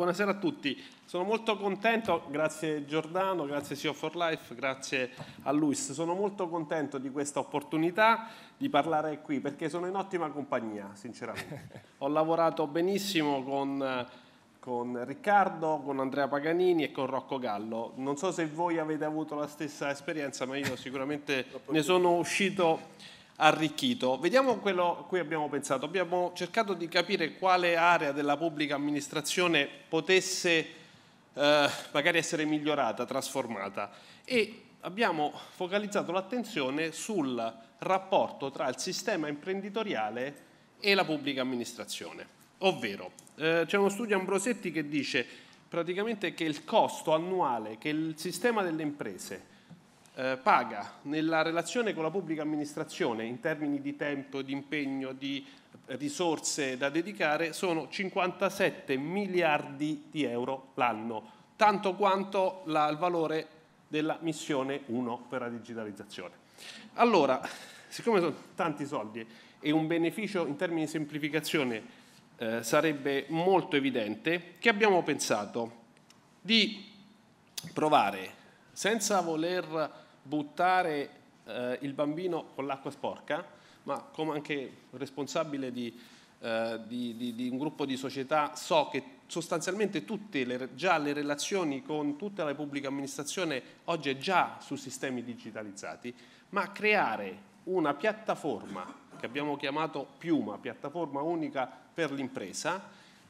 Buonasera a tutti, sono molto contento, grazie Giordano, grazie CEO for Life, grazie a Luis, sono molto contento di questa opportunità di parlare qui perché sono in ottima compagnia, sinceramente. Ho lavorato benissimo con, con Riccardo, con Andrea Paganini e con Rocco Gallo. Non so se voi avete avuto la stessa esperienza, ma io sicuramente ne sono uscito arricchito. Vediamo quello a cui abbiamo pensato. Abbiamo cercato di capire quale area della pubblica amministrazione potesse eh, magari essere migliorata, trasformata e abbiamo focalizzato l'attenzione sul rapporto tra il sistema imprenditoriale e la pubblica amministrazione. Ovvero, eh, c'è uno studio Ambrosetti che dice praticamente che il costo annuale che il sistema delle imprese eh, paga nella relazione con la pubblica amministrazione in termini di tempo, di impegno, di risorse da dedicare sono 57 miliardi di euro l'anno, tanto quanto la, il valore della missione 1 per la digitalizzazione. Allora, siccome sono tanti soldi e un beneficio in termini di semplificazione eh, sarebbe molto evidente, che abbiamo pensato di provare, senza voler buttare eh, il bambino con l'acqua sporca, ma come anche responsabile di, eh, di, di, di, un gruppo di società so che sostanzialmente tutte le, già le relazioni con tutta la pubblica amministrazione oggi è già su sistemi digitalizzati, ma creare una piattaforma che abbiamo chiamato Piuma, piattaforma unica per l'impresa,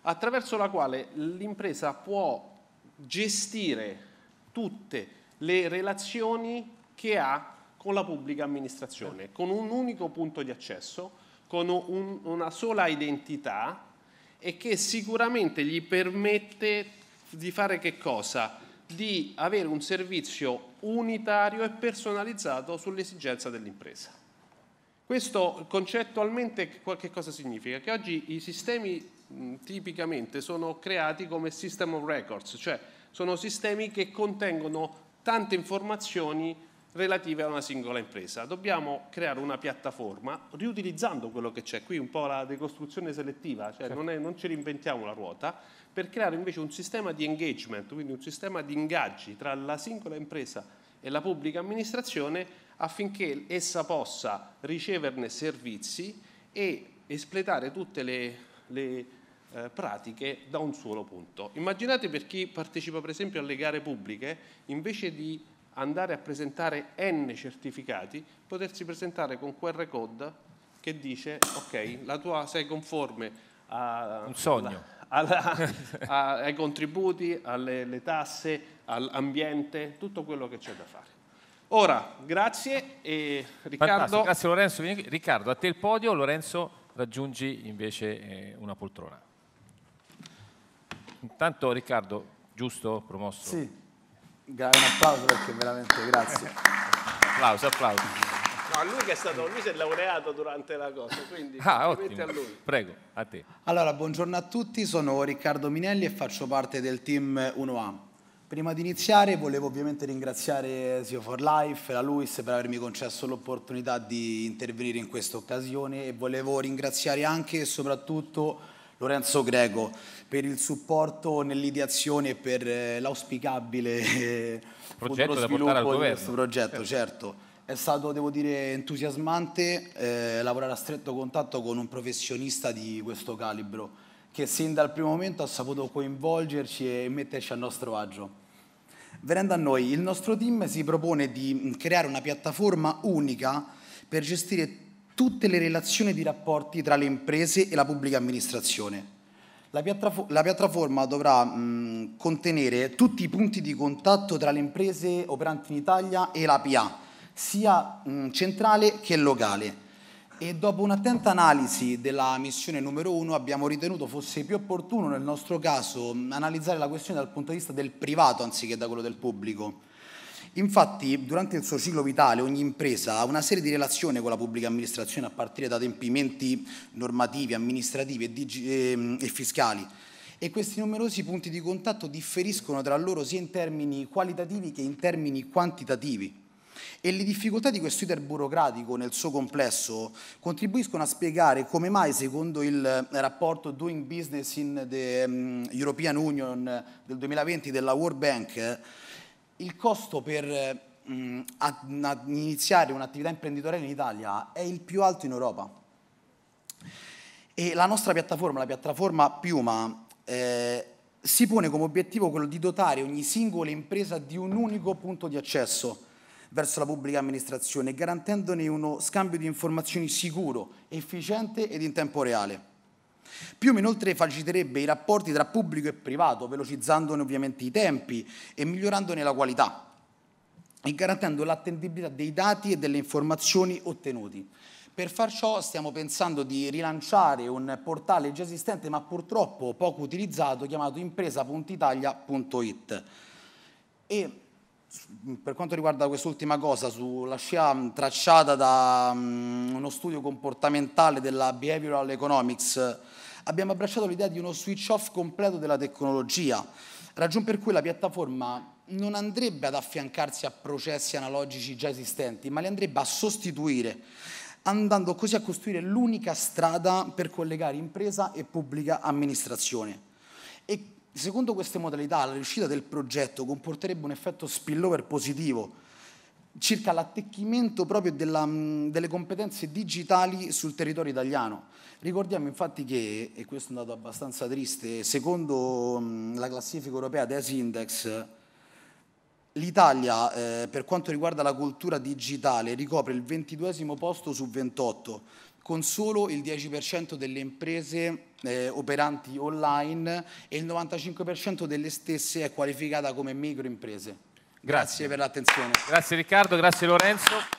attraverso la quale l'impresa può gestire tutte le relazioni che ha con la pubblica amministrazione, con un unico punto di accesso, con un, una sola identità e che sicuramente gli permette di fare che cosa? Di avere un servizio unitario e personalizzato sull'esigenza dell'impresa. Questo concettualmente che cosa significa? Che oggi i sistemi tipicamente sono creati come system of records, cioè sono sistemi che contengono tante informazioni relative a una singola impresa. Dobbiamo creare una piattaforma riutilizzando quello che c'è, qui un po' la decostruzione selettiva, cioè certo. non, è, non ci reinventiamo la ruota, per creare invece un sistema di engagement, quindi un sistema di ingaggi tra la singola impresa e la pubblica amministrazione affinché essa possa riceverne servizi e espletare tutte le, le eh, pratiche da un solo punto. Immaginate per chi partecipa per esempio alle gare pubbliche, invece di andare a presentare N certificati, potersi presentare con QR code che dice ok, la tua sei conforme a, Un sogno. Alla, alla, ai contributi, alle tasse, all'ambiente, tutto quello che c'è da fare. Ora, grazie e Riccardo... Fantastico. Grazie Lorenzo. Riccardo, a te il podio, Lorenzo raggiungi invece eh, una poltrona. Intanto Riccardo, giusto, promosso? Sì un applauso perché veramente grazie. applauso, applauso. No, lui che è stato, lui si è laureato durante la cosa, quindi ah, ottimo. a lui. Prego, a te. Allora, buongiorno a tutti, sono Riccardo Minelli e faccio parte del team 1A. Prima di iniziare volevo ovviamente ringraziare Sio for Life e la Luis per avermi concesso l'opportunità di intervenire in questa occasione e volevo ringraziare anche e soprattutto Lorenzo Greco per il supporto nell'ideazione e per eh, l'auspicabile eh, progetto da portare al governo. questo progetto, certo. certo. È stato, devo dire, entusiasmante eh, lavorare a stretto contatto con un professionista di questo calibro che sin dal primo momento ha saputo coinvolgerci e metterci a nostro agio. Venendo a noi, il nostro team si propone di mm, creare una piattaforma unica per gestire tutte le relazioni di rapporti tra le imprese e la pubblica amministrazione. La, piattaforma dovrà mh, contenere tutti i punti di contatto tra le imprese operanti in Italia e la PA, sia mh, centrale che locale. E dopo un'attenta analisi della missione numero 1 abbiamo ritenuto fosse più opportuno nel nostro caso analizzare la questione dal punto di vista del privato anziché da quello del pubblico. Infatti, durante il suo ciclo vitale, ogni impresa ha una serie di relazioni con la pubblica amministrazione a partire da adempimenti normativi, amministrativi e, digi- ehm, e fiscali e questi numerosi punti di contatto differiscono tra loro sia in termini qualitativi che in termini quantitativi. E le difficoltà di questo iter burocratico nel suo complesso contribuiscono a spiegare come mai, secondo il rapporto Doing Business in the ehm, European Union del 2020 della World Bank, il costo per mh, eh, a, a iniziare un'attività imprenditoriale in Italia è il più alto in Europa. E la nostra piattaforma, la piattaforma Piuma, eh, si pone come obiettivo quello di dotare ogni singola impresa di un unico punto di accesso verso la pubblica amministrazione, garantendone uno scambio di informazioni sicuro, efficiente ed in tempo reale. Pium inoltre faciliterebbe i rapporti tra pubblico e privato, velocizzandone ovviamente i tempi e migliorandone la qualità e garantendo l'attendibilità dei dati e delle informazioni ottenuti. Per far ciò stiamo pensando di rilanciare un portale già esistente ma purtroppo poco utilizzato chiamato impresa.italia.it E per quanto riguarda quest'ultima cosa, sulla scia mm, tracciata da mm, uno studio comportamentale della Behavioral Economics, abbiamo abbracciato l'idea di uno switch off completo della tecnologia, ragion per cui la piattaforma non andrebbe ad affiancarsi a processi analogici già esistenti, ma li andrebbe a sostituire, andando così a costruire l'unica strada per collegare impresa e pubblica amministrazione. E Secondo queste modalità, la riuscita del progetto comporterebbe un effetto spillover positivo circa l'attecchimento proprio della, mm, delle competenze digitali sul territorio italiano. Ricordiamo infatti che, e questo è un dato abbastanza triste, secondo mm, la classifica europea DES Index, l'Italia eh, per quanto riguarda la cultura digitale ricopre il 22 posto su 28 con solo il 10% delle imprese eh, operanti online e il 95% delle stesse è qualificata come microimprese. Grazie, grazie per l'attenzione. Grazie Riccardo, grazie Lorenzo.